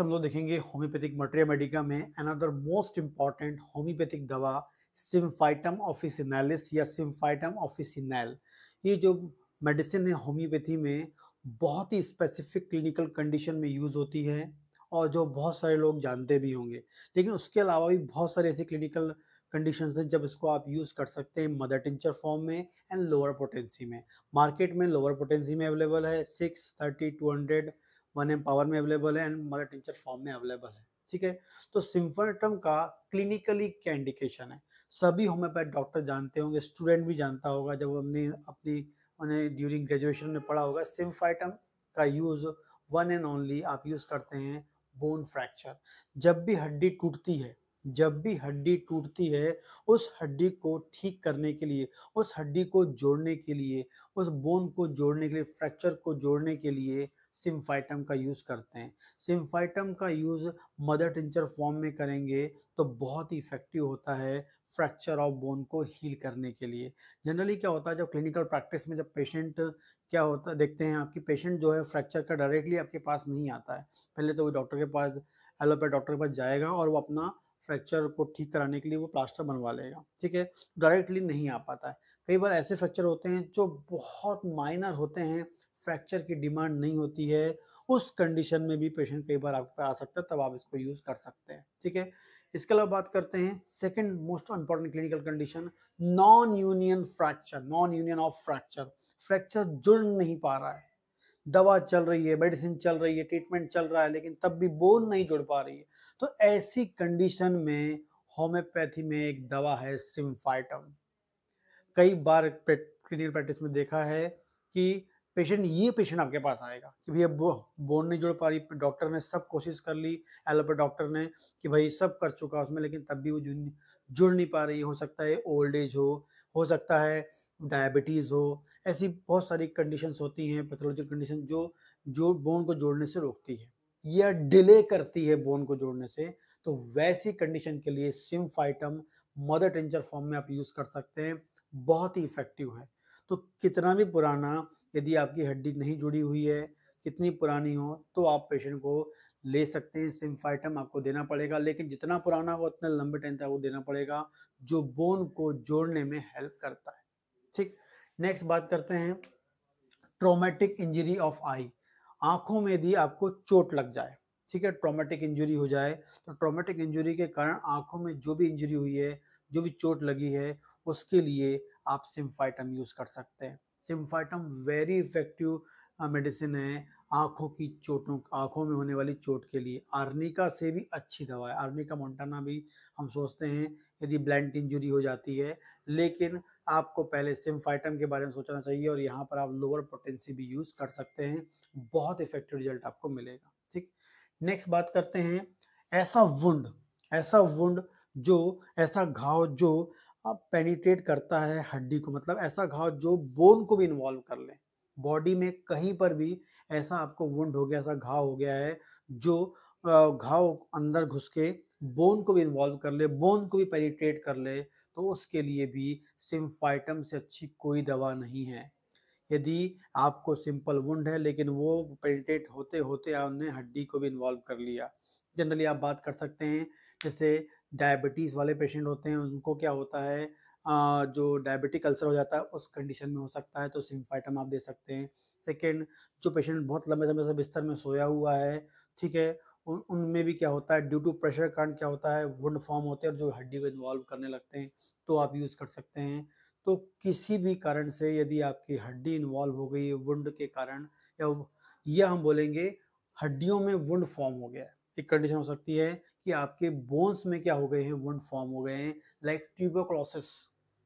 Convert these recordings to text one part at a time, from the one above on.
हम लोग देखेंगे होम्योपैथिक मटेरिया मेडिका में अनदर मोस्ट इम्पॉर्टेंट होम्योपैथिक दवा सिम्फाइटम ऑफिसिनैलिस या सिम्फाइटम ऑफिसिनैल ये जो मेडिसिन है होम्योपैथी में बहुत ही स्पेसिफिक क्लिनिकल कंडीशन में यूज़ होती है और जो बहुत सारे लोग जानते भी होंगे लेकिन उसके अलावा भी बहुत सारे ऐसे क्लिनिकल कंडीशन है जब इसको आप यूज़ कर सकते हैं मदर टिंचर फॉर्म में एंड लोअर पोटेंसी में मार्केट में लोअर पोटेंसी में अवेलेबल है six thirty two hundred one M power में अवेलेबल है एंड मदर टिंचर फॉर्म में अवेलेबल है ठीक है तो सिम्फोनेटम का क्लिनिकली क्या इंडिकेशन है सभी होम्योपैथ डॉक्टर जानते होंगे स्टूडेंट भी जानता होगा जब हमने अपनी उन्हें ड्यूरिंग ग्रेजुएशन में पढ़ा होगा सिम्फाइटम का यूज़ वन एंड ओनली आप यूज़ करते हैं बोन फ्रैक्चर जब भी हड्डी टूटती है जब भी हड्डी टूटती है उस हड्डी को ठीक करने के लिए उस हड्डी को जोड़ने के लिए उस बोन को जोड़ने के लिए फ्रैक्चर को जोड़ने के लिए सिम्फाइटम का यूज़ करते हैं सिम्फाइटम का यूज़ मदर टिंचर फॉर्म में करेंगे तो बहुत ही इफ़ेक्टिव होता है फ्रैक्चर ऑफ बोन को हील करने के लिए जनरली क्या होता है जब क्लिनिकल प्रैक्टिस में जब पेशेंट क्या होता है देखते हैं आपकी पेशेंट जो है फ्रैक्चर का डायरेक्टली आपके पास नहीं आता है पहले तो वो डॉक्टर के पास एलोपैथ डॉक्टर के पास जाएगा और वो अपना फ्रैक्चर को ठीक कराने के लिए वो प्लास्टर बनवा लेगा ठीक है डायरेक्टली नहीं आ पाता है कई बार ऐसे फ्रैक्चर होते हैं जो बहुत माइनर होते हैं फ्रैक्चर की डिमांड नहीं होती है उस कंडीशन में भी पेशेंट कई बार आपके पास आ सकता है तब आप इसको यूज़ कर सकते हैं ठीक है इसके अलावा बात करते हैं second most important clinical condition non union fracture non union of fracture fracture जुड़ नहीं पा रहा है दवा चल रही है मेडिसिन चल रही है ट्रीटमेंट चल रहा है लेकिन तब भी बोन नहीं जुड़ पा रही है तो ऐसी कंडीशन में होम्योपैथी में एक दवा है सिम्फाइटम कई बार क्लिनिकल प्रैक्टिस में देखा है कि पेशेंट ये पेशेंट आपके पास आएगा कि भैया बोन नहीं जुड़ पा रही डॉक्टर ने सब कोशिश कर ली एलोपैथ डॉक्टर ने कि भाई सब कर चुका उसमें लेकिन तब भी वो जुड़ जुड़ नहीं पा रही हो सकता है ओल्ड एज हो हो सकता है डायबिटीज़ हो ऐसी बहुत सारी कंडीशंस होती हैं पैथोलॉजिकल कंडीशन जो जो बोन को जोड़ने से रोकती है या डिले करती है बोन को जोड़ने से तो वैसी कंडीशन के लिए सिम्फाइटम मदर टेंचर फॉर्म में आप यूज़ कर सकते हैं बहुत ही इफेक्टिव है तो कितना भी पुराना यदि आपकी हड्डी नहीं जुड़ी हुई है कितनी पुरानी हो तो आप पेशेंट को ले सकते हैं सिम्फाइटम आपको देना पड़ेगा लेकिन जितना पुराना हो उतना लंबे टाइम तक आपको देना पड़ेगा जो बोन को जोड़ने में हेल्प करता है ठीक नेक्स्ट बात करते हैं ट्रोमेटिक इंजरी ऑफ आई आंखों में यदि आपको चोट लग जाए ठीक है ट्रोमेटिक इंजरी हो जाए तो ट्रोमेटिक इंजरी के कारण आंखों में जो भी इंजरी हुई है जो भी चोट लगी है उसके लिए आप सिम्फाइटम यूज़ कर सकते हैं सिम्फाइटम वेरी इफ़ेक्टिव मेडिसिन है आँखों की चोटों आँखों में होने वाली चोट के लिए आर्निका से भी अच्छी दवा है आर्निका मोन्टाना भी हम सोचते हैं यदि ब्लैंड इंजरी हो जाती है लेकिन आपको पहले सिम्फाइटम के बारे में सोचना चाहिए और यहाँ पर आप लोअर पोटेंसी भी यूज़ कर सकते हैं बहुत इफेक्टिव रिजल्ट आपको मिलेगा ठीक नेक्स्ट बात करते हैं ऐसा वुंड ऐसा वुंड जो ऐसा घाव जो पेनिट्रेट करता है हड्डी को मतलब ऐसा घाव जो बोन को भी इन्वॉल्व कर ले बॉडी में कहीं पर भी ऐसा आपको वुंड हो गया ऐसा घाव हो गया है जो घाव अंदर घुस के बोन को भी इन्वॉल्व कर ले बोन को भी पेनिट्रेट कर ले तो उसके लिए भी सिम्फाइटम से अच्छी कोई दवा नहीं है यदि आपको सिंपल वुंड है लेकिन वो पेंटेट होते होते आपने हड्डी को भी इन्वॉल्व कर लिया जनरली आप बात कर सकते हैं जैसे डायबिटीज़ वाले पेशेंट होते हैं उनको क्या होता है जो डायबिटिक अल्सर हो जाता है उस कंडीशन में हो सकता है तो सिम्फाइटम आप दे सकते हैं सेकेंड जो पेशेंट बहुत लंबे समय से बिस्तर में सोया हुआ है ठीक है उनमें भी क्या होता है ड्यू टू प्रेशर कारण क्या होता है वुंड फॉर्म होते हैं और जो हड्डी को इन्वॉल्व करने लगते हैं तो आप यूज़ कर सकते हैं तो किसी भी कारण से यदि आपकी हड्डी इन्वॉल्व हो गई है वुंड के कारण या यह हम बोलेंगे हड्डियों में वुंड फॉर्म हो गया है एक कंडीशन हो सकती है कि आपके बोन्स में क्या हो गए हैं वुंड फॉर्म हो गए हैं लाइक ट्यूबोक्लोसिस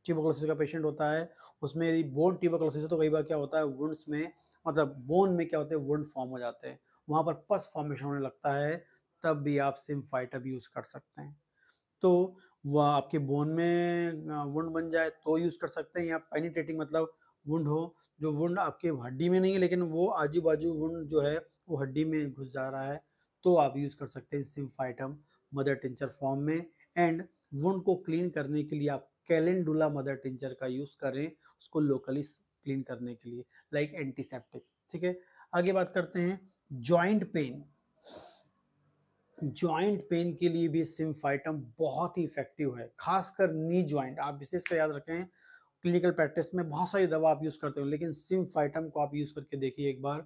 ट्यूबोक्लोसिस का पेशेंट होता है उसमें यदि बोन ट्यूबोक्लोसिस है तो कई बार क्या होता है वुंड्स में मतलब बोन में क्या होते हैं वुंड फॉर्म हो जाते हैं वहाँ पर पस फॉर्मेशन होने लगता है तब भी आप सिम फाइटर भी यूज़ कर सकते हैं तो वह आपके बोन में वुंड बन जाए तो यूज़ कर सकते हैं या पेनीटेटिंग मतलब वुंड हो जो वुंड आपके हड्डी में नहीं है लेकिन वो आजू बाजू वुंड जो है वो हड्डी में घुस जा रहा है तो आप यूज़ कर सकते हैं सिम्फाइटम मदर टिंचर फॉर्म में एंड वुंड को क्लीन करने के लिए आप कैलेंडुला मदर टिंचर का यूज़ करें उसको लोकली क्लीन करने के लिए लाइक एंटीसेप्टिक ठीक है आगे बात करते हैं जॉइंट पेन ज्वाइंट पेन के लिए भी सिम्फाइटम बहुत ही इफेक्टिव है खासकर नी ज्वाइंट आप विशेषकर याद रखें क्लिनिकल प्रैक्टिस में बहुत सारी दवा आप यूज़ करते हो लेकिन सिम्फाइटम को आप यूज़ करके देखिए एक बार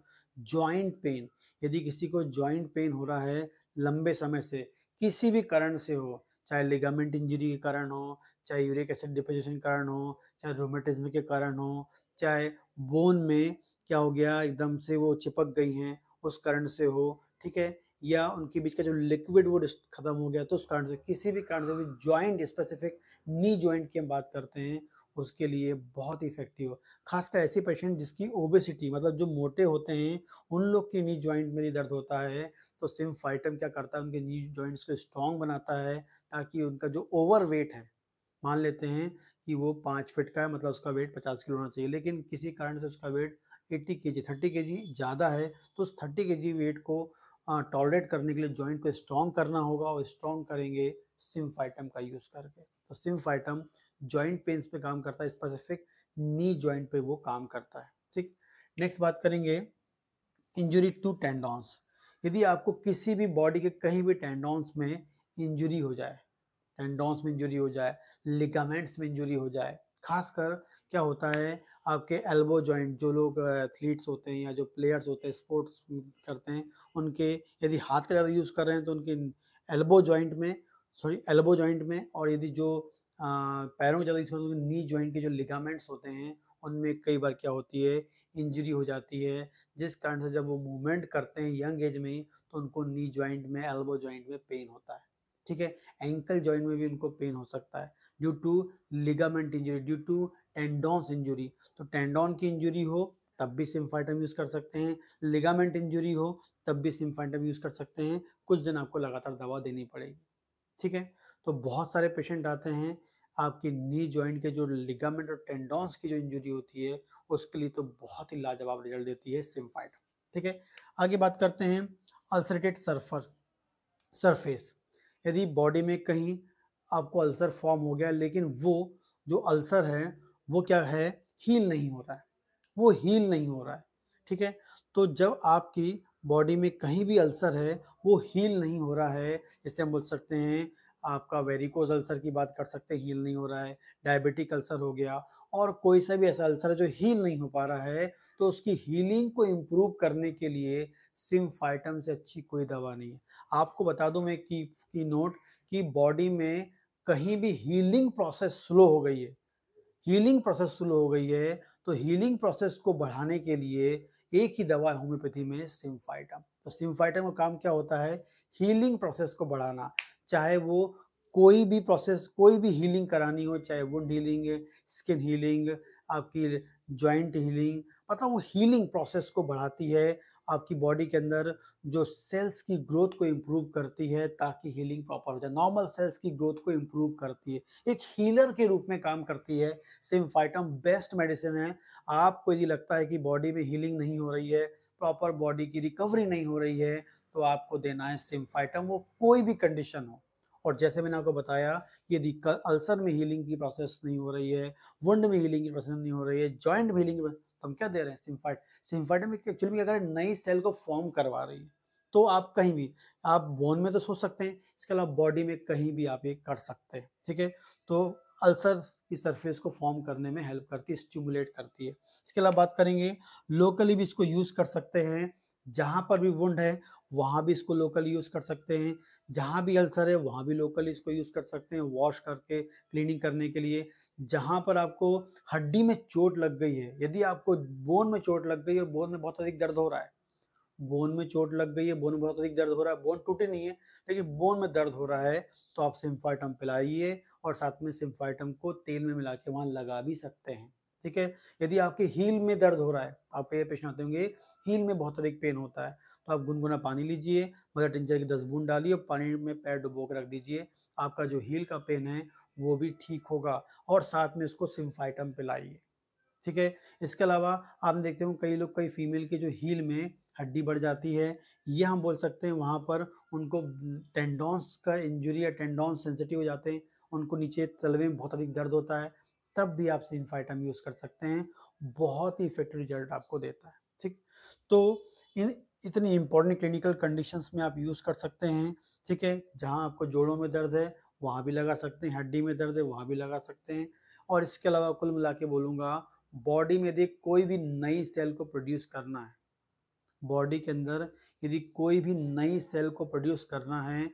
ज्वाइंट पेन यदि किसी को ज्वाइंट पेन हो रहा है लंबे समय से किसी भी कारण से हो चाहे लिगामेंट इंजरी के कारण हो चाहे यूरिक एसिड डिपोजिशन के कारण हो चाहे रोमेटिज्म के कारण हो चाहे बोन में क्या हो गया एकदम से वो चिपक गई हैं उस कारण से हो ठीक है या उनके बीच का जो लिक्विड वो खत्म हो गया तो उस कारण से किसी भी कारण से भी ज्वाइंट स्पेसिफिक नी ज्वाइंट की हम बात करते हैं उसके लिए बहुत ही इफेक्टिव खासकर ऐसे पेशेंट जिसकी ओबेसिटी मतलब जो मोटे होते हैं उन लोग की नी ज्वाइंट में भी दर्द होता है तो फाइटम क्या करता है उनके नी ज्वाइंट्स को स्ट्रॉन्ग बनाता है ताकि उनका जो ओवर वेट है मान लेते हैं कि वो पाँच फिट का है मतलब उसका वेट पचास किलो होना चाहिए लेकिन किसी कारण से उसका वेट एट्टी के जी थर्टी के जी ज़्यादा है तो उस थर्टी के जी वेट को टॉलरेट हाँ, करने के लिए जॉइंट को स्ट्रॉन्ग करना होगा और स्ट्रॉन्ग करेंगे सिम्फाइटम का यूज़ करके तो सिम्फाइटम जॉइंट पेंस पे काम करता है स्पेसिफिक नी जॉइंट पे वो काम करता है ठीक नेक्स्ट बात करेंगे इंजुरी टू टेंडॉन्स यदि आपको किसी भी बॉडी के कहीं भी टेंडॉन्स में इंजुरी हो जाए टेंडोंस में इंजुरी हो जाए लिगामेंट्स में इंजुरी हो जाए खासकर क्या होता है आपके एल्बो जॉइंट जो लोग एथलीट्स होते हैं या जो प्लेयर्स होते हैं स्पोर्ट्स करते हैं उनके यदि हाथ का ज़्यादा यूज़ कर रहे हैं तो उनके एल्बो जॉइंट में सॉरी एल्बो जॉइंट में और यदि जो पैरों के ज़्यादा यूज़ करते हैं नी तो जॉइंट के जो लिगामेंट्स होते हैं उनमें कई बार क्या होती है इंजरी हो जाती है जिस कारण से जब वो मूवमेंट करते हैं यंग एज में ही तो उनको नी जॉइंट में एल्बो जॉइंट में पेन होता है ठीक है एंकल जॉइंट में भी उनको पेन हो सकता है due to ligament injury due to tendons injury तो टेंडोन की इंजरी हो तब भी सिम्फाइटम यूज़ कर सकते हैं लिगामेंट इंजरी हो तब भी सिम्फाइटम यूज़ कर सकते हैं कुछ दिन आपको लगातार दवा देनी पड़ेगी ठीक है तो बहुत सारे पेशेंट आते हैं आपकी नी जॉइंट के जो लिगामेंट और टेंडोन्स की जो इंजरी होती है उसके लिए तो बहुत ही लाजवाब रिजल्ट देती है सिम्फाइटम ठीक है आगे बात करते हैं अल्सरेटेड सरफर सरफेस यदि बॉडी में कहीं आपको अल्सर फॉर्म हो गया लेकिन वो जो अल्सर है वो क्या है हील नहीं हो रहा है वो हील नहीं हो रहा है ठीक है तो जब आपकी बॉडी में कहीं भी अल्सर है वो हील नहीं हो रहा है जैसे हम बोल सकते हैं आपका वेरिकोज अल्सर की बात कर सकते हैं हील नहीं हो रहा है डायबिटिक अल्सर हो गया और कोई सा भी ऐसा अल्सर है जो हील नहीं हो पा रहा है तो उसकी हीलिंग को इम्प्रूव करने के लिए सिम्फाइटम से अच्छी कोई दवा नहीं है आपको बता दूं मैं की, की नोट कि बॉडी में कहीं भी हीलिंग प्रोसेस स्लो हो गई है हीलिंग प्रोसेस स्लो हो गई है तो हीलिंग प्रोसेस को बढ़ाने के लिए एक ही दवा है होम्योपैथी में सिम्फाइटम तो सिम्फाइटम का काम क्या होता है हीलिंग प्रोसेस को बढ़ाना चाहे वो कोई भी प्रोसेस कोई भी हीलिंग करानी हो चाहे वुड हीलिंग स्किन हीलिंग आपकी जॉइंट हीलिंग मतलब वो हीलिंग प्रोसेस को बढ़ाती है आपकी बॉडी के अंदर जो सेल्स की ग्रोथ को इम्प्रूव करती है ताकि हीलिंग प्रॉपर हो जाए नॉर्मल सेल्स की ग्रोथ को इम्प्रूव करती है एक हीलर के रूप में काम करती है सिम्फाइटम बेस्ट मेडिसिन है आपको यदि लगता है कि बॉडी में हीलिंग नहीं हो रही है प्रॉपर बॉडी की रिकवरी नहीं हो रही है तो आपको देना है सिम्फाइटम वो कोई भी कंडीशन हो और जैसे मैंने आपको बताया यदि अल्सर में हीलिंग की प्रोसेस नहीं हो रही है वंड में हीलिंग की प्रोसेस नहीं हो रही है जॉइंट में हीलिंग की तो हम क्या दे रहे हैं सिम्फाइट सिम्फाइट में एक्चुअली में क्या कर रहे हैं नई सेल को फॉर्म करवा रही है तो आप कहीं भी आप बोन में तो सोच सकते हैं इसके अलावा बॉडी में कहीं भी आप ये कर सकते हैं ठीक है तो अल्सर की सरफेस को फॉर्म करने में हेल्प करती है स्टिमुलेट करती है इसके अलावा बात करेंगे लोकली भी इसको यूज़ कर सकते हैं जहाँ पर भी वुंड है वहाँ भी इसको लोकली यूज़ कर सकते हैं जहाँ भी अल्सर है वहाँ भी लोकल इसको यूज़ कर सकते हैं वॉश करके क्लीनिंग करने के लिए जहाँ पर आपको हड्डी में चोट लग गई है यदि आपको बोन में चोट लग गई और बोन में बहुत अधिक दर्द हो रहा है बोन में चोट लग गई है बोन में बहुत अधिक दर्द हो रहा है बोन टूटे नहीं है लेकिन बोन में दर्द हो रहा है तो आप सिम्फाइटम पिलाइए और साथ में सिम्फाइटम को तेल में मिला के वहाँ लगा भी सकते हैं ठीक है यदि आपके हील में दर्द हो रहा है आपके ये पेशेंट आते होंगे हील में बहुत अधिक पेन होता है आप गुनगुना पानी लीजिए मदर टिंचर की दस बूंद डालिए और पानी में पैर डुबो के रख दीजिए आपका जो हील का पेन है वो भी ठीक होगा और साथ में उसको सिम्फाइटम पिलाइए ठीक है इसके अलावा आप देखते हो कई लोग कई फीमेल के जो हील में हड्डी बढ़ जाती है ये हम बोल सकते हैं वहाँ पर उनको टेंडोंस का इंजरी या टेंडोंस सेंसिटिव हो जाते हैं उनको नीचे तलवे में बहुत अधिक दर्द होता है तब भी आप सिम्फाइटम यूज़ कर सकते हैं बहुत ही इफेक्टिव रिजल्ट आपको देता है ठीक तो इन इतनी इंपॉर्टेंट क्लिनिकल कंडीशंस में आप यूज़ कर सकते हैं ठीक है जहाँ आपको जोड़ों में दर्द है वहाँ भी लगा सकते हैं हड्डी में दर्द है वहाँ भी लगा सकते हैं और इसके अलावा कुल मिला के बोलूँगा बॉडी में यदि कोई भी नई सेल को प्रोड्यूस करना है बॉडी के अंदर यदि कोई भी नई सेल को प्रोड्यूस करना है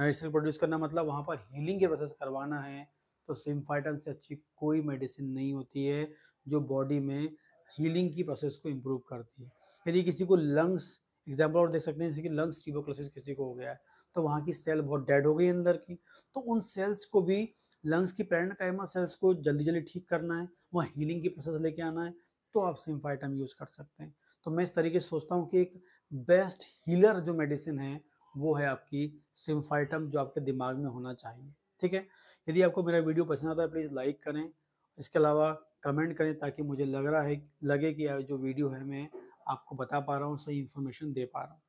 नई सेल प्रोड्यूस करना मतलब वहाँ पर हीलिंग के प्रोसेस करवाना है तो सिम्फाइटन से अच्छी कोई मेडिसिन नहीं होती है जो बॉडी में हीलिंग की प्रोसेस को इम्प्रूव करती है यदि किसी को लंग्स एग्जाम्पल और देख सकते हैं जैसे कि लंग्स ट्यूबोक्लोसिस किसी को हो गया है तो वहाँ की सेल बहुत डेड हो गई अंदर की तो उन सेल्स को भी लंग्स की पेरेंट कायमा सेल्स को जल्दी जल्दी ठीक करना है वहाँ हीलिंग की प्रोसेस लेके आना है तो आप सिम्फाइटम यूज़ कर सकते हैं तो मैं इस तरीके से सोचता हूँ कि एक बेस्ट हीलर जो मेडिसिन है वो है आपकी सिम्फाइटम जो आपके दिमाग में होना चाहिए ठीक है यदि आपको मेरा वीडियो पसंद आता है प्लीज़ लाइक करें इसके अलावा कमेंट करें ताकि मुझे लग रहा है लगे कि जो वीडियो है मैं आपको बता पा रहा हूँ सही इन्फॉर्मेशन दे पा रहा हूँ